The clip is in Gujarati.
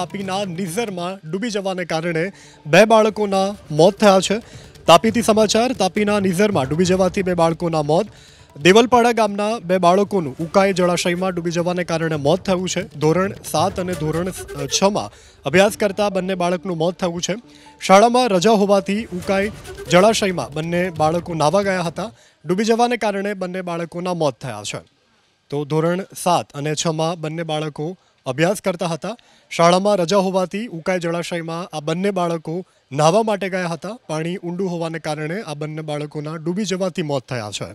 તાપીના નિઝરમાં ડૂબી જવાને કારણે બે બાળકોના મોત થયા છે તાપીથી સમાચાર તાપીના નિઝરમાં ડૂબી જવાથી બે બાળકોના મોત દેવલપાડા ગામના બે બાળકોનું ઉકાઈ જળાશયમાં ડૂબી જવાને કારણે મોત થયું છે ધોરણ સાત અને ધોરણ છમાં અભ્યાસ કરતા બંને બાળકનું મોત થયું છે શાળામાં રજા હોવાથી ઉકાઈ જળાશયમાં બંને બાળકો નાવા ગયા હતા ડૂબી જવાને કારણે બંને બાળકોના મોત થયા છે તો ધોરણ સાત અને છમાં બંને બાળકો અભ્યાસ કરતા હતા શાળામાં રજા હોવાથી ઉકાઈ જળાશયમાં આ બંને બાળકો નાહવા માટે ગયા હતા પાણી ઊંડું હોવાને કારણે આ બંને બાળકોના ડૂબી જવાથી મોત થયા છે